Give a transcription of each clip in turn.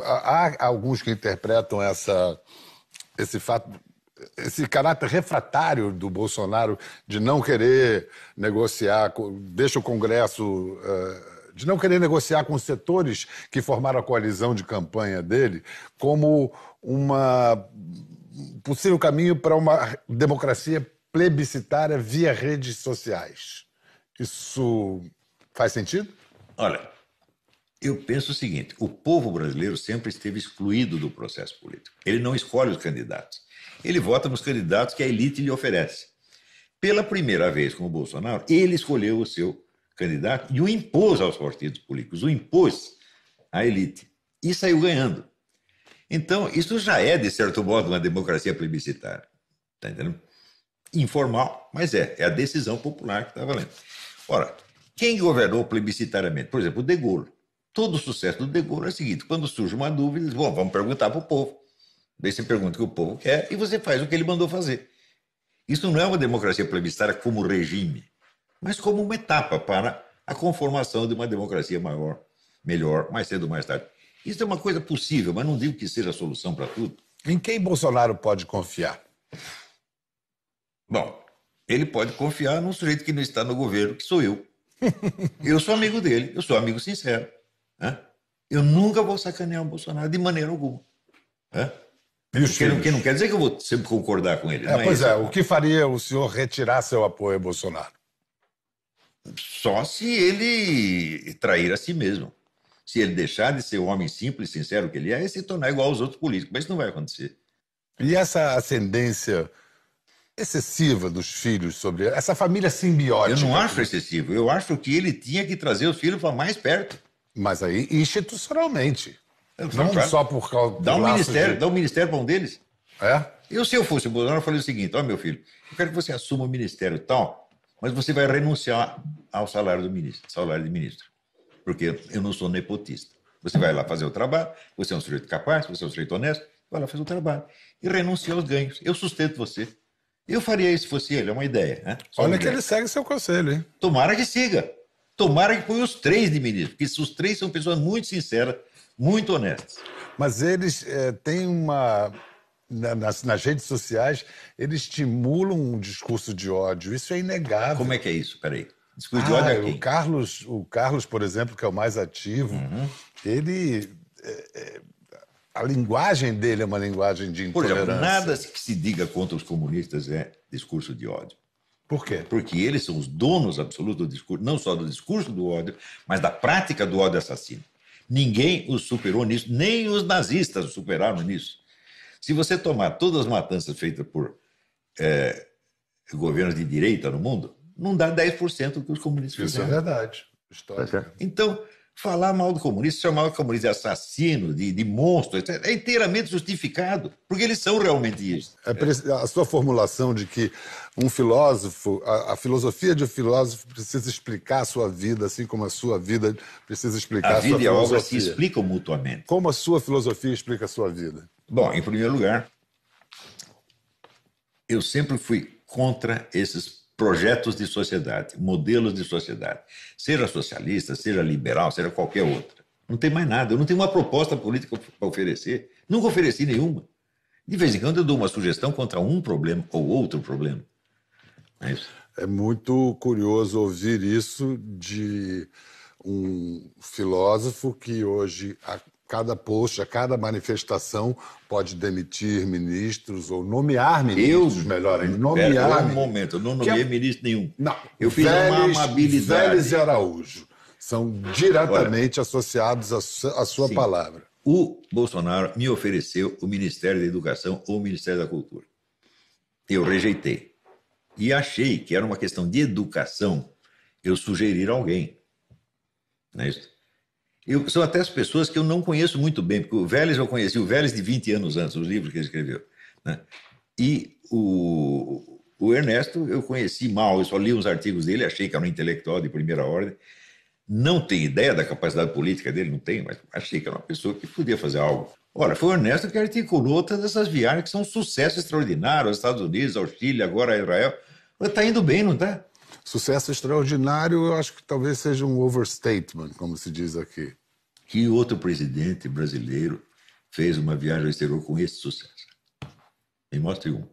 Há alguns que interpretam essa, esse fato, esse caráter refratário do Bolsonaro de não querer negociar, deixa o Congresso. Eh, de não querer negociar com os setores que formaram a coalizão de campanha dele, como uma possível caminho para uma democracia plebiscitária via redes sociais. Isso faz sentido? Olha, eu penso o seguinte: o povo brasileiro sempre esteve excluído do processo político. Ele não escolhe os candidatos. Ele vota nos candidatos que a elite lhe oferece. Pela primeira vez com o Bolsonaro, ele escolheu o seu candidato e o impôs aos partidos políticos, o impôs à elite. E saiu ganhando. Então, isso já é, de certo modo, uma democracia plebiscitária. Está entendendo? Informal, mas é. É a decisão popular que está valendo. Ora, quem governou plebiscitariamente? Por exemplo, o De Gaulle. Todo o sucesso do De Gaulle é o seguinte: quando surge uma dúvida, diz, bom, vamos perguntar para o povo. Daí você pergunta o que o povo quer e você faz o que ele mandou fazer. Isso não é uma democracia plebiscitária como regime, mas como uma etapa para a conformação de uma democracia maior, melhor, mais cedo ou mais tarde. Isso é uma coisa possível, mas não digo que seja a solução para tudo. Em quem Bolsonaro pode confiar? Bom, ele pode confiar num sujeito que não está no governo, que sou eu. eu sou amigo dele, eu sou amigo sincero. Né? Eu nunca vou sacanear o Bolsonaro de maneira alguma. Né? que não quer dizer que eu vou sempre concordar com ele. É, é pois é, é. o que faria o senhor retirar seu apoio a Bolsonaro? Só se ele trair a si mesmo. Se ele deixar de ser o homem simples, sincero que ele é, e se tornar igual aos outros políticos. Mas isso não vai acontecer. E essa ascendência excessiva dos filhos sobre essa família simbiótica? Eu não acho excessivo. Eu acho que ele tinha que trazer os filhos para mais perto. Mas aí institucionalmente. É, não só por causa do. Dá um ministério, de... dá um ministério para um deles. É? Eu, se eu fosse o Bolsonaro, eu falei o seguinte: ó, oh, meu filho, eu quero que você assuma o ministério tal, mas você vai renunciar ao salário do ministro, salário de ministro. Porque eu não sou nepotista. Você vai lá fazer o trabalho, você é um sujeito capaz, você é um sujeito honesto, vai lá fazer o trabalho. E renuncia aos ganhos. Eu sustento você. Eu faria isso se fosse ele, é uma ideia. Né? Olha que ideia. ele segue seu conselho, hein? Tomara que siga. Tomara que põe os três de ministro, porque os três são pessoas muito sinceras, muito honestas. Mas eles é, têm uma. Nas, nas, redes sociais, eles estimulam um discurso de ódio. Isso é inegável. Como é que é isso? Peraí. Discurso ah, de ódio é quem? O Carlos, o Carlos, por exemplo, que é o mais ativo, uhum. ele. É, é, a linguagem dele é uma linguagem de intolerância. Por exemplo, nada que se diga contra os comunistas é discurso de ódio. Por quê? Porque eles são os donos absolutos do discurso, não só do discurso do ódio, mas da prática do ódio assassino. Ninguém os superou nisso, nem os nazistas superaram nisso. Se você tomar todas as matanças feitas por é, governos de direita no mundo, não dá 10% do que os comunistas Isso é fizeram. Isso é verdade. Então, Falar mal do comunista, chamar é o comunista de é assassino, de, de monstro, é, é inteiramente justificado, porque eles são realmente isso. É, a sua formulação de que um filósofo, a, a, filosofia de um filósofo precisa explicar a sua vida, assim como a sua vida precisa explicar a, a sua filosofia. A vida e a obra se explicam mutuamente. Como a sua filosofia explica a sua vida? Bom, em primeiro lugar, eu sempre fui contra esses projetos de sociedade, modelos de sociedade, seja socialista, seja liberal, seja qualquer outra. Não tem mais nada, eu não tenho uma proposta política para oferecer, nunca ofereci nenhuma. De vez em quando eu dou uma sugestão contra um problema ou outro problema. É, é muito curioso ouvir isso de um filósofo que hoje cada post, a cada manifestação pode demitir ministros ou nomear ministros, eu, melhor ainda, nomear. Pera, um momento, eu não é nomeei é... ministro nenhum. Não, eu fiz Vélez, uma amabilidade. Vélez e Araújo são diretamente Olha, associados à, à sua palavra. O Bolsonaro me ofereceu o Ministério da Educação ou o Ministério da Cultura. Eu rejeitei. E achei que era uma questão de educação eu sugerir alguém. Não é isso? Eu, são até as pessoas que eu não conheço muito bem, porque o Vélez eu conheci, o Vélez de 20 anos antes, os livros que ele escreveu. Né? E o, o Ernesto eu conheci mal, eu só li uns artigos dele, achei que era um intelectual de primeira ordem. Não tenho ideia da capacidade política dele, não tenho, mas achei que era uma pessoa que podia fazer algo. Olha, foi o Ernesto que articulou todas essas viagens que são um sucesso extraordinário aos Estados Unidos, ao Chile, agora a Israel. Está indo bem, não está? Sucesso extraordinário, eu acho que talvez seja um overstatement, como se diz aqui. Que outro presidente brasileiro fez uma viagem ao exterior com esse sucesso? Me mostre um.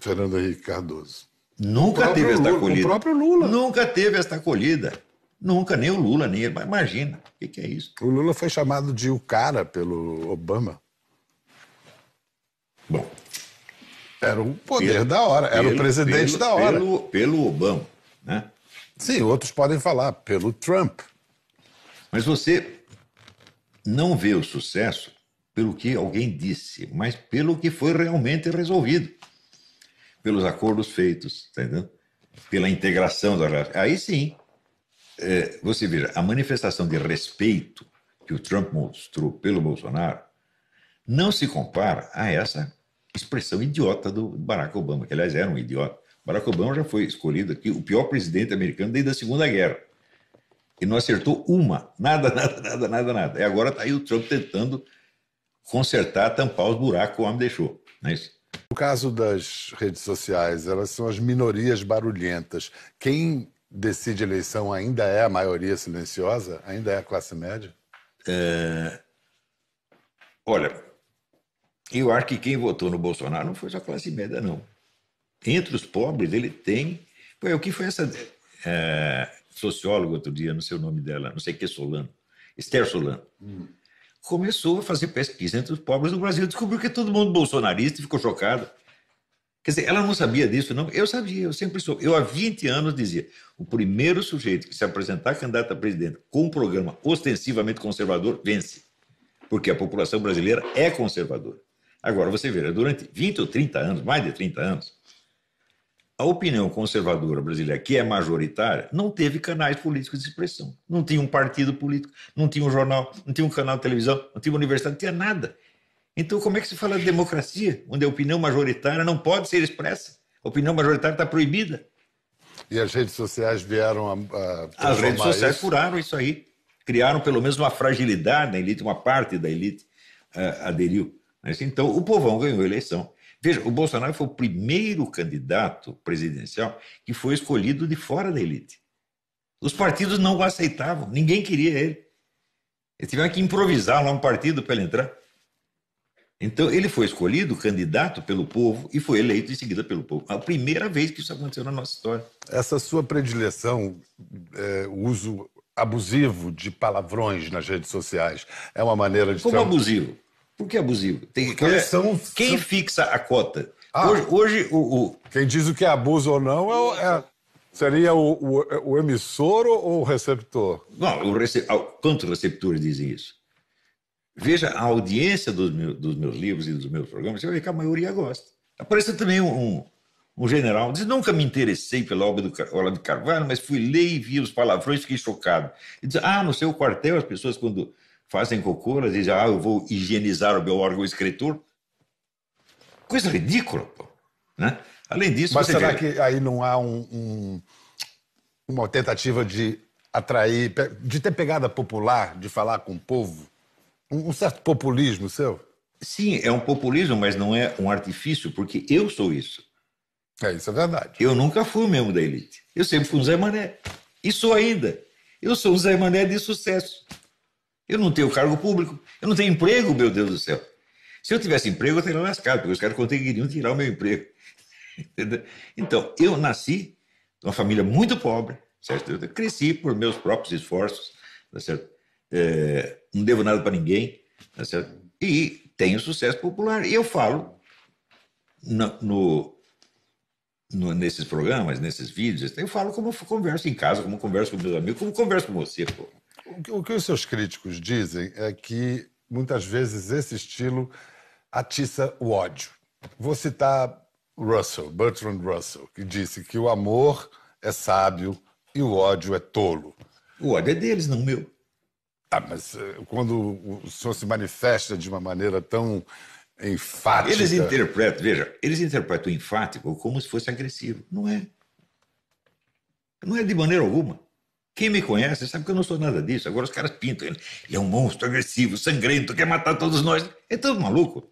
Fernando Henrique Cardoso. Nunca teve esta Lula, O próprio Lula. Nunca teve esta acolhida. Nunca, nem o Lula, nem ele. Mas imagina, o que, que, é isso? O Lula foi chamado de o cara pelo Obama. Bom, era o poder pelo, da hora, era pelo, o presidente pelo, da hora. Pelo, pelo Obama, né? Sim, outros podem falar, pelo Trump. Mas você não vê o sucesso pelo que alguém disse, mas pelo que foi realmente resolvido. Pelos acordos feitos, tá entendendo Pela integração da Aí sim, é, você veja, a manifestação de respeito que o Trump mostrou pelo Bolsonaro não se compara a essa expressão idiota do Barack Obama, que aliás era um idiota. Barack Obama já foi escolhido aqui o pior presidente americano desde a Segunda Guerra. E não acertou uma. Nada, nada, nada, nada, nada. E agora está aí o Trump tentando consertar, tampar os buracos que o homem deixou. Não é isso? No caso das redes sociais, elas são as minorias barulhentas. Quem decide eleição ainda é a maioria silenciosa? Ainda é a classe média? É... Olha, eu acho que quem votou no Bolsonaro não foi só classe média, não. Entre os pobres, ele tem. Pô, o que foi essa é, socióloga outro dia, não sei o nome dela, não sei que é Solano, Esther Solano. Hum. Começou a fazer pesquisa entre os pobres do Brasil, descobriu que todo mundo bolsonarista e ficou chocado. Quer dizer, ela não sabia disso, não. Eu sabia, eu sempre sou. Eu há 20 anos dizia: o primeiro sujeito que se apresentar candidato a presidente com um programa ostensivamente conservador vence. Porque a população brasileira é conservadora. Agora, você vê, durante 20 ou 30 anos, mais de 30 anos, a opinião conservadora brasileira, que é majoritária, não teve canais políticos de expressão. Não tinha um partido político, não tinha um jornal, não tinha um canal de televisão, não tinha uma universidade, não tinha nada. Então, como é que se fala de democracia, onde a opinião majoritária não pode ser expressa? A opinião majoritária está proibida. E as redes sociais vieram a. a as redes sociais isso. furaram isso aí. Criaram pelo menos uma fragilidade na elite, uma parte da elite uh, aderiu. Então, o povão ganhou a eleição. Veja, o Bolsonaro foi o primeiro candidato presidencial que foi escolhido de fora da elite. Os partidos não o aceitavam, ninguém queria ele. Eles tiveram que improvisar lá um partido para ele entrar. Então, ele foi escolhido candidato pelo povo e foi eleito em seguida pelo povo. A primeira vez que isso aconteceu na nossa história. Essa sua predileção, é, o uso abusivo de palavrões nas redes sociais, é uma maneira de. Como abusivo? Por que é abusivo? Tem, quem, são, quem fixa a cota? Ah, hoje, hoje o, o, Quem diz o que é abuso ou não é, é seria o, o, o, emissor ou o receptor? Não, o rece... Ah, quantos receptores dizem isso? Veja a audiência dos, meu, dos meus livros e dos meus programas, você vai ver que a maioria gosta. Apareceu também um, um general, diz, nunca me interessei pela obra do de Carvalho, mas fui ler e vi os palavrões e fiquei chocado. diz, ah, no seu quartel as pessoas quando fazem cocô, elas dizem, ah, eu vou higienizar o meu órgão escritor. Coisa ridícula, pô. Né? Além disso, Mas será vê... que aí não há um, um, uma tentativa de atrair, de ter pegada popular, de falar com o povo? Um, um certo populismo seu? Sim, é um populismo, mas não é um artifício, porque eu sou isso. É, isso é verdade. Eu nunca fui mesmo da elite. Eu sempre fui um Zé Mané. E sou ainda. Eu sou um Zé Mané de sucesso. Eu não tenho cargo público, eu não tenho emprego, meu Deus do céu. Se eu tivesse emprego, eu teria lascado, porque os caras conseguiriam tirar o meu emprego. então, eu nasci numa família muito pobre, certo? Eu cresci por meus próprios esforços, tá certo? É, não devo nada para ninguém, tá certo? E tenho sucesso popular. E eu falo no, no, no, nesses programas, nesses vídeos, eu falo como eu converso em casa, como eu converso com meus amigos, como eu converso com você, pô. O que os seus críticos dizem é que muitas vezes esse estilo atiça o ódio. Vou citar Russell, Bertrand Russell, que disse que o amor é sábio e o ódio é tolo. O ódio é deles, não meu. Ah, mas eh, quando o senhor se manifesta de uma maneira tão enfática. Eles interpretam, veja, eles interpretam o enfático como se fosse agressivo. Não é. Não é de maneira alguma. Quem me conhece sabe que eu não sou nada disso. Agora os caras pintam ele. Ele é um monstro agressivo, sangrento, quer matar todos nós. É todo maluco.